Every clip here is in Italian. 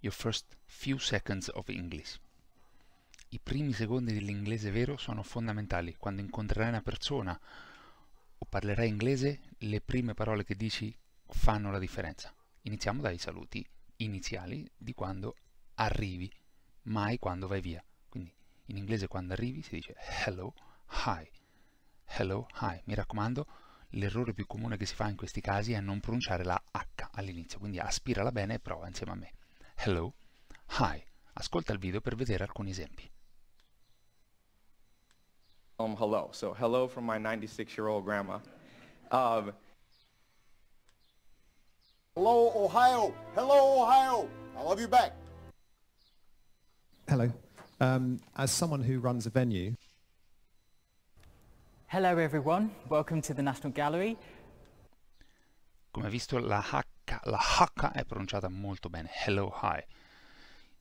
your first few seconds of English. I primi secondi dell'inglese vero sono fondamentali. Quando incontrerai una persona o parlerai inglese, le prime parole che dici fanno la differenza. Iniziamo dai saluti iniziali di quando arrivi, mai quando vai via. Quindi in inglese quando arrivi si dice hello, hi. Hello, hi. Mi raccomando, l'errore più comune che si fa in questi casi è non pronunciare la H all'inizio, quindi aspirala bene e prova insieme a me. Hello. Hi. Ascolta il video per vedere alcuni esempi. Um, hello. So hello from my 96-year-old grandma. Um, hello, Ohio. Hello, Ohio. I love you back. Hello. Um, as someone who runs a venue... Hello everyone. Welcome to the National Gallery. Come visto, la hack la H è pronunciata molto bene, hello, hi.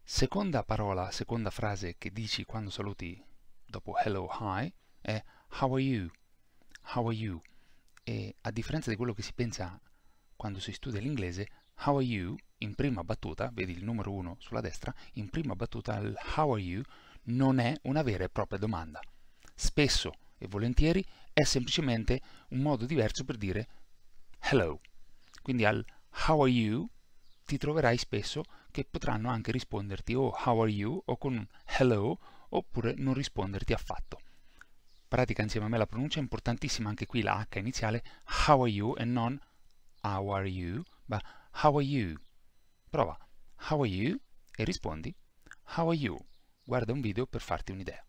Seconda parola, seconda frase che dici quando saluti dopo hello, hi è how are you? How are you? E a differenza di quello che si pensa quando si studia l'inglese, how are you in prima battuta, vedi il numero 1 sulla destra, in prima battuta il how are you non è una vera e propria domanda. Spesso e volentieri è semplicemente un modo diverso per dire hello. Quindi al how are you, ti troverai spesso che potranno anche risponderti o how are you o con un hello oppure non risponderti affatto. Pratica insieme a me la pronuncia, è importantissima anche qui la H iniziale, how are you e non how are you, ma how are you. Prova how are you e rispondi how are you. Guarda un video per farti un'idea.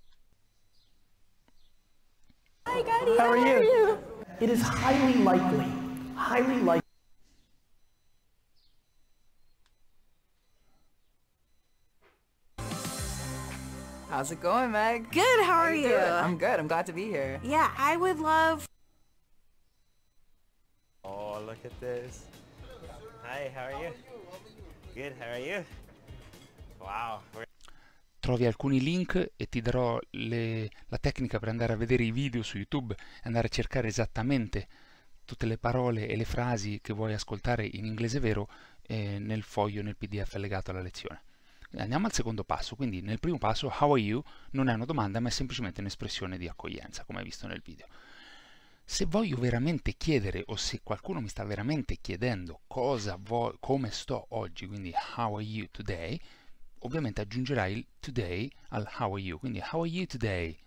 Hi Gary, how are you? It is highly likely, highly likely. How's it going, Meg? Good, how are you? you? I'm good, I'm glad to be here. Yeah, I would love... Oh, look at this. Hi, how are you? Good, how are you? Wow. Trovi alcuni link e ti darò le... la tecnica per andare a vedere i video su YouTube e andare a cercare esattamente tutte le parole e le frasi che vuoi ascoltare in inglese vero eh, nel foglio, nel pdf legato alla lezione. Andiamo al secondo passo, quindi nel primo passo How are you non è una domanda ma è semplicemente un'espressione di accoglienza, come hai visto nel video. Se voglio veramente chiedere o se qualcuno mi sta veramente chiedendo come sto oggi, quindi How are you today, ovviamente aggiungerai il today al How are you, quindi How are you today?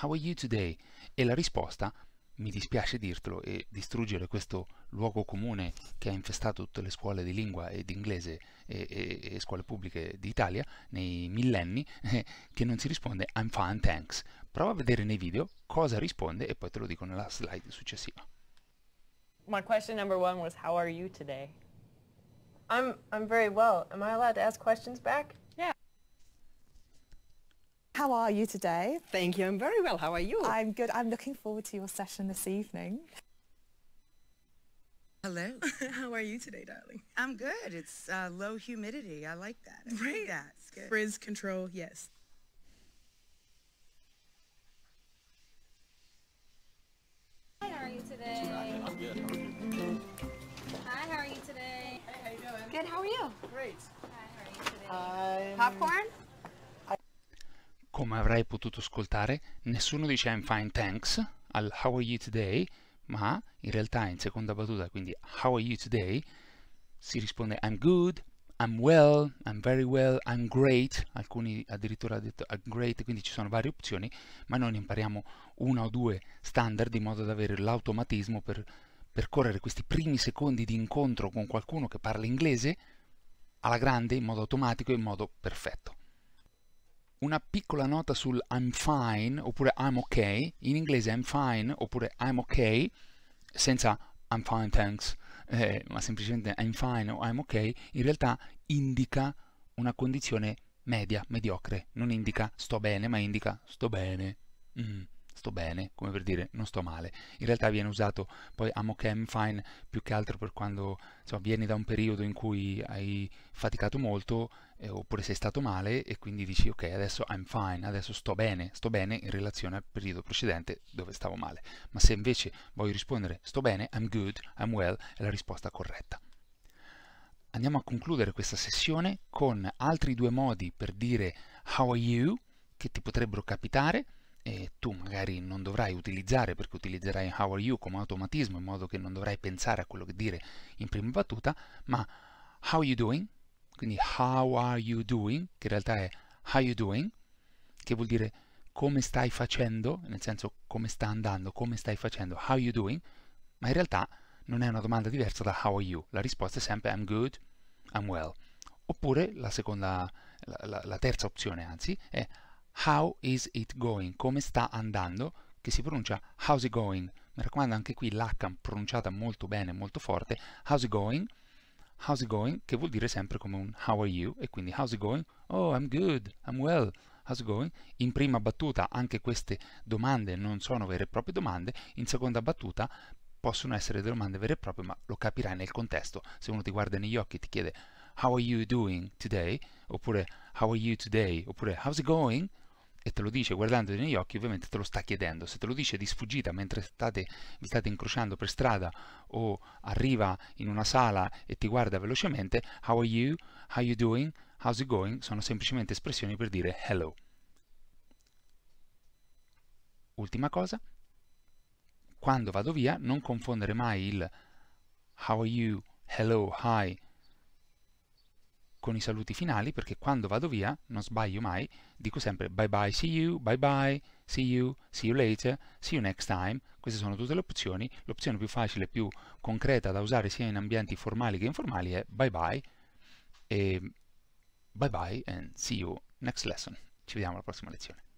How are you today? E la risposta mi dispiace dirtelo, e distruggere questo luogo comune che ha infestato tutte le scuole di lingua e di inglese e, e, e scuole pubbliche d'Italia nei millenni, eh, che non si risponde I'm fine, thanks. Prova a vedere nei video cosa risponde e poi te lo dico nella slide successiva. My question number one was how are you today? I'm, I'm very well. Am I allowed to ask questions back? How are you today? Thank you. I'm very well. How are you? I'm good. I'm looking forward to your session this evening. Hello. How are you today, darling? I'm good. It's uh, low humidity. I like that. I right. Like that. It's good. Frizz control, yes. Hi, how are you today? I'm good. How are you? Hi, how are you today? Hey, how you doing? Good. How are you? Great. Hi, how are you today? i Popcorn? Come avrai potuto ascoltare, nessuno dice I'm fine thanks al How are you today, ma in realtà in seconda battuta, quindi How are you today, si risponde I'm good, I'm well, I'm very well, I'm great, alcuni addirittura hanno detto I'm great, quindi ci sono varie opzioni, ma noi ne impariamo una o due standard in modo da avere l'automatismo per percorrere questi primi secondi di incontro con qualcuno che parla inglese alla grande, in modo automatico, in modo perfetto una piccola nota sul I'm fine oppure I'm ok, in inglese I'm fine oppure I'm ok, senza I'm fine thanks, eh, ma semplicemente I'm fine o I'm ok, in realtà indica una condizione media, mediocre, non indica sto bene, ma indica sto bene. Mm sto bene, come per dire non sto male. In realtà viene usato poi amochem fine più che altro per quando insomma, vieni da un periodo in cui hai faticato molto eh, oppure sei stato male e quindi dici ok adesso I'm fine, adesso sto bene, sto bene in relazione al periodo precedente dove stavo male. Ma se invece voglio rispondere sto bene, I'm good, I'm well è la risposta corretta. Andiamo a concludere questa sessione con altri due modi per dire how are you che ti potrebbero capitare eh, tu magari non dovrai utilizzare perché utilizzerai how are you come automatismo in modo che non dovrai pensare a quello che dire in prima battuta, ma how you doing, quindi how are you doing, che in realtà è how you doing, che vuol dire come stai facendo, nel senso come sta andando, come stai facendo, how you doing, ma in realtà non è una domanda diversa da how are you, la risposta è sempre I'm good, I'm well. Oppure la seconda, la, la, la terza opzione anzi, è How is it going? Come sta andando? Che si pronuncia how's it going? Mi raccomando anche qui l'H pronunciata molto bene, molto forte. How's it going? How's it going? Che vuol dire sempre come un how are you? E quindi how's it going? Oh, I'm good, I'm well. How's it going? In prima battuta anche queste domande non sono vere e proprie domande, in seconda battuta possono essere domande vere e proprie, ma lo capirai nel contesto. Se uno ti guarda negli occhi e ti chiede How are you doing today? oppure How are you today? oppure How's it going? e te lo dice guardandoti negli occhi, ovviamente te lo sta chiedendo. Se te lo dice di sfuggita mentre state, vi state incrociando per strada o arriva in una sala e ti guarda velocemente, how are you? How are you doing? How's it going? Sono semplicemente espressioni per dire hello. Ultima cosa, quando vado via non confondere mai il how are you, hello, hi con i saluti finali perché quando vado via non sbaglio mai, dico sempre bye bye, see you, bye bye, see you, see you later, see you next time. Queste sono tutte le opzioni. L'opzione più facile, e più concreta da usare sia in ambienti formali che informali è bye bye e bye bye and see you next lesson. Ci vediamo alla prossima lezione.